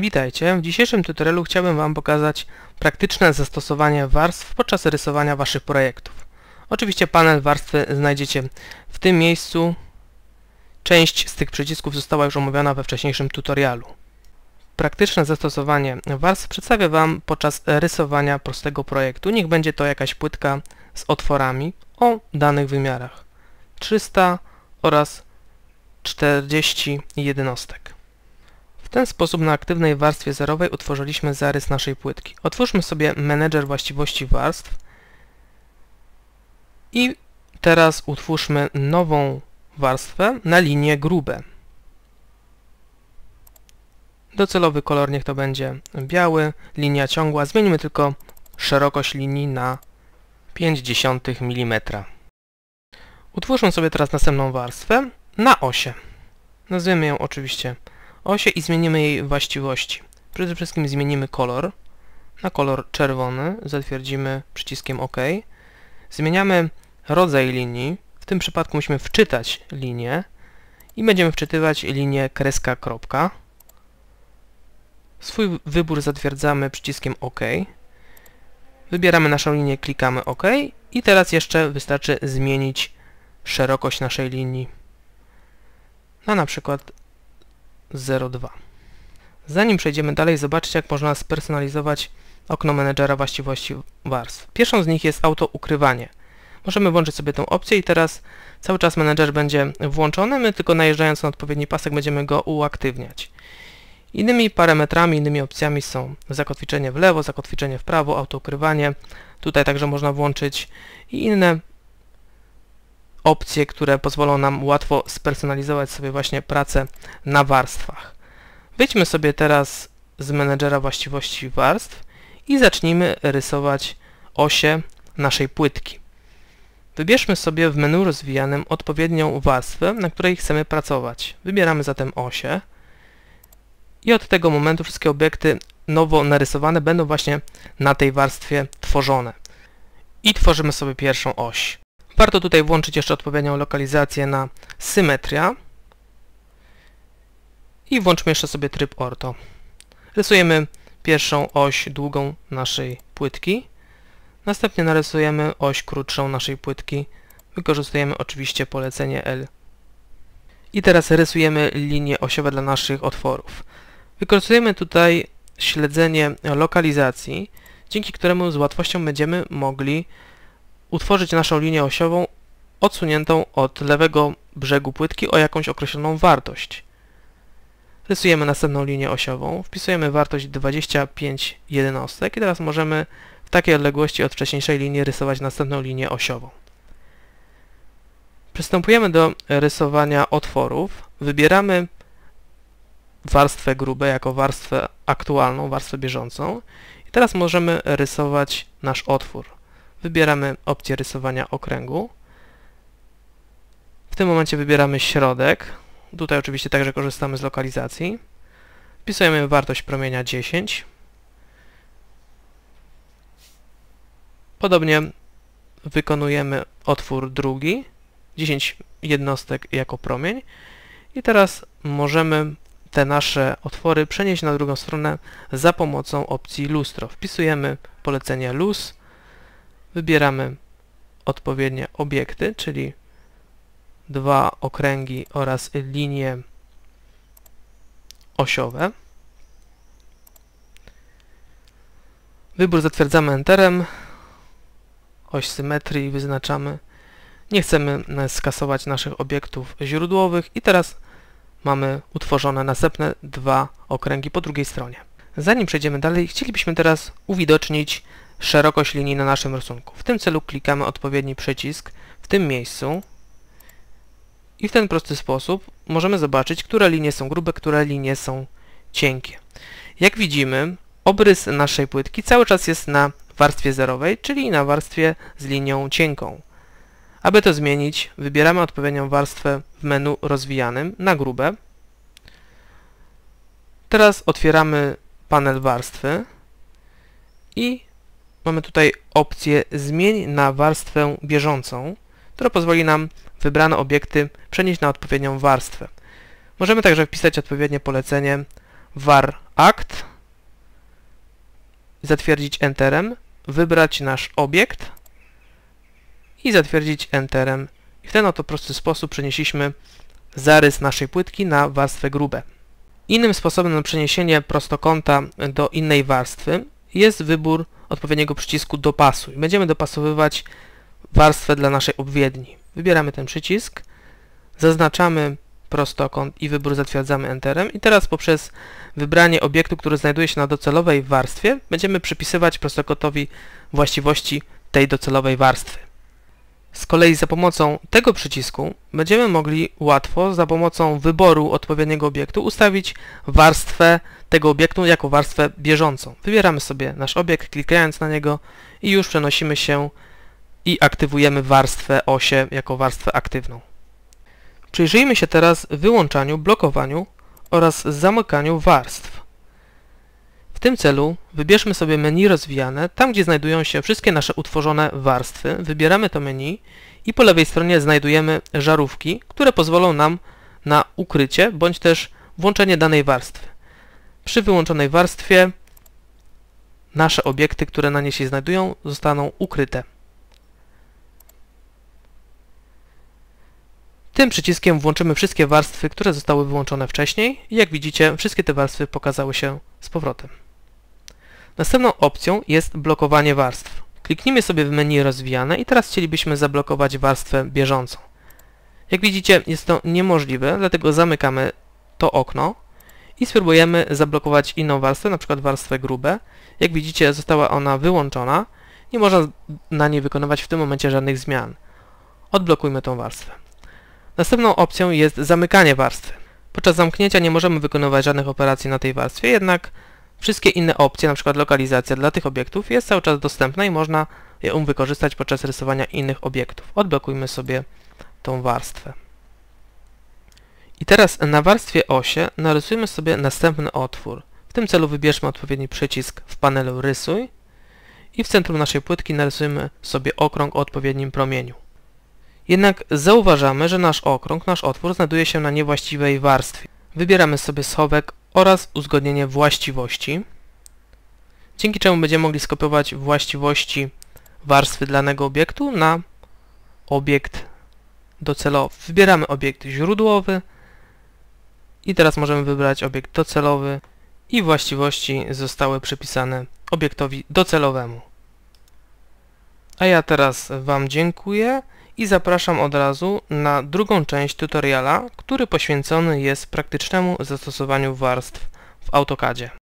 Witajcie, w dzisiejszym tutorialu chciałbym Wam pokazać praktyczne zastosowanie warstw podczas rysowania Waszych projektów. Oczywiście panel warstwy znajdziecie w tym miejscu. Część z tych przycisków została już omówiona we wcześniejszym tutorialu. Praktyczne zastosowanie warstw przedstawię Wam podczas rysowania prostego projektu. Niech będzie to jakaś płytka z otworami o danych wymiarach 300 oraz 40 jednostek ten sposób na aktywnej warstwie zerowej utworzyliśmy zarys naszej płytki. Otwórzmy sobie menedżer właściwości warstw i teraz utwórzmy nową warstwę na linie grube. Docelowy kolor niech to będzie biały, linia ciągła. Zmieńmy tylko szerokość linii na 0,5 mm. Utwórzmy sobie teraz następną warstwę na osie. Nazwiemy ją oczywiście osie i zmienimy jej właściwości. Przede wszystkim zmienimy kolor na kolor czerwony, zatwierdzimy przyciskiem OK. Zmieniamy rodzaj linii, w tym przypadku musimy wczytać linię i będziemy wczytywać linię kreska kropka. Swój wybór zatwierdzamy przyciskiem OK. Wybieramy naszą linię, klikamy OK i teraz jeszcze wystarczy zmienić szerokość naszej linii na no, na przykład 02. Zanim przejdziemy dalej, zobaczcie jak można spersonalizować okno menedżera właściwości warstw. Pierwszą z nich jest auto ukrywanie. Możemy włączyć sobie tą opcję i teraz cały czas menedżer będzie włączony, my tylko najeżdżając na odpowiedni pasek będziemy go uaktywniać. Innymi parametrami, innymi opcjami są zakotwiczenie w lewo, zakotwiczenie w prawo, auto ukrywanie. Tutaj także można włączyć i inne opcje, które pozwolą nam łatwo spersonalizować sobie właśnie pracę na warstwach. Wejdźmy sobie teraz z menedżera właściwości warstw i zacznijmy rysować osie naszej płytki. Wybierzmy sobie w menu rozwijanym odpowiednią warstwę, na której chcemy pracować. Wybieramy zatem osie i od tego momentu wszystkie obiekty nowo narysowane będą właśnie na tej warstwie tworzone. I tworzymy sobie pierwszą oś. Warto tutaj włączyć jeszcze odpowiednią lokalizację na symetria i włączmy jeszcze sobie tryb orto. Rysujemy pierwszą oś długą naszej płytki. Następnie narysujemy oś krótszą naszej płytki. Wykorzystujemy oczywiście polecenie L. I teraz rysujemy linie osiowe dla naszych otworów. Wykorzystujemy tutaj śledzenie lokalizacji, dzięki któremu z łatwością będziemy mogli utworzyć naszą linię osiową odsuniętą od lewego brzegu płytki o jakąś określoną wartość. Rysujemy następną linię osiową, wpisujemy wartość 25 jednostek i teraz możemy w takiej odległości od wcześniejszej linii rysować następną linię osiową. Przystępujemy do rysowania otworów. Wybieramy warstwę grubą jako warstwę aktualną, warstwę bieżącą. I teraz możemy rysować nasz otwór. Wybieramy opcję rysowania okręgu. W tym momencie wybieramy środek. Tutaj oczywiście także korzystamy z lokalizacji. Wpisujemy wartość promienia 10. Podobnie wykonujemy otwór drugi, 10 jednostek jako promień. I teraz możemy te nasze otwory przenieść na drugą stronę za pomocą opcji lustro. Wpisujemy polecenie luz Wybieramy odpowiednie obiekty, czyli dwa okręgi oraz linie osiowe. Wybór zatwierdzamy Enterem. Oś symetrii wyznaczamy. Nie chcemy skasować naszych obiektów źródłowych i teraz mamy utworzone następne dwa okręgi po drugiej stronie. Zanim przejdziemy dalej, chcielibyśmy teraz uwidocznić szerokość linii na naszym rysunku. W tym celu klikamy odpowiedni przycisk w tym miejscu i w ten prosty sposób możemy zobaczyć, które linie są grube, które linie są cienkie. Jak widzimy, obrys naszej płytki cały czas jest na warstwie zerowej, czyli na warstwie z linią cienką. Aby to zmienić, wybieramy odpowiednią warstwę w menu rozwijanym na grube. Teraz otwieramy panel warstwy i mamy tutaj opcję Zmień na warstwę bieżącą, która pozwoli nam wybrane obiekty przenieść na odpowiednią warstwę. Możemy także wpisać odpowiednie polecenie var act, zatwierdzić Enterem, wybrać nasz obiekt i zatwierdzić Enterem. I w ten oto prosty sposób przenieśliśmy zarys naszej płytki na warstwę grube. Innym sposobem na przeniesienie prostokąta do innej warstwy jest wybór odpowiedniego przycisku dopasuj. Będziemy dopasowywać warstwę dla naszej obwiedni. Wybieramy ten przycisk, zaznaczamy prostokąt i wybór zatwierdzamy Enterem i teraz poprzez wybranie obiektu, który znajduje się na docelowej warstwie będziemy przypisywać prostokątowi właściwości tej docelowej warstwy. Z kolei za pomocą tego przycisku będziemy mogli łatwo za pomocą wyboru odpowiedniego obiektu ustawić warstwę tego obiektu jako warstwę bieżącą. Wybieramy sobie nasz obiekt, klikając na niego i już przenosimy się i aktywujemy warstwę osie jako warstwę aktywną. Przyjrzyjmy się teraz wyłączaniu, blokowaniu oraz zamykaniu warstw. W tym celu wybierzmy sobie menu rozwijane, tam gdzie znajdują się wszystkie nasze utworzone warstwy. Wybieramy to menu i po lewej stronie znajdujemy żarówki, które pozwolą nam na ukrycie bądź też włączenie danej warstwy. Przy wyłączonej warstwie nasze obiekty, które na niej się znajdują, zostaną ukryte. Tym przyciskiem włączymy wszystkie warstwy, które zostały wyłączone wcześniej i jak widzicie wszystkie te warstwy pokazały się z powrotem. Następną opcją jest blokowanie warstw. Kliknijmy sobie w menu rozwijane i teraz chcielibyśmy zablokować warstwę bieżącą. Jak widzicie jest to niemożliwe, dlatego zamykamy to okno i spróbujemy zablokować inną warstwę, na przykład warstwę grube. Jak widzicie została ona wyłączona, nie można na niej wykonywać w tym momencie żadnych zmian. Odblokujmy tą warstwę. Następną opcją jest zamykanie warstwy. Podczas zamknięcia nie możemy wykonywać żadnych operacji na tej warstwie, jednak Wszystkie inne opcje, np. lokalizacja dla tych obiektów jest cały czas dostępna i można ją wykorzystać podczas rysowania innych obiektów. Odblokujmy sobie tą warstwę. I teraz na warstwie osie narysujmy sobie następny otwór. W tym celu wybierzmy odpowiedni przycisk w panelu Rysuj i w centrum naszej płytki narysujmy sobie okrąg o odpowiednim promieniu. Jednak zauważamy, że nasz okrąg, nasz otwór znajduje się na niewłaściwej warstwie wybieramy sobie schowek oraz uzgodnienie właściwości, dzięki czemu będziemy mogli skopiować właściwości warstwy danego obiektu na obiekt docelowy. Wybieramy obiekt źródłowy i teraz możemy wybrać obiekt docelowy i właściwości zostały przypisane obiektowi docelowemu. A ja teraz Wam dziękuję i zapraszam od razu na drugą część tutoriala, który poświęcony jest praktycznemu zastosowaniu warstw w AutoCADzie.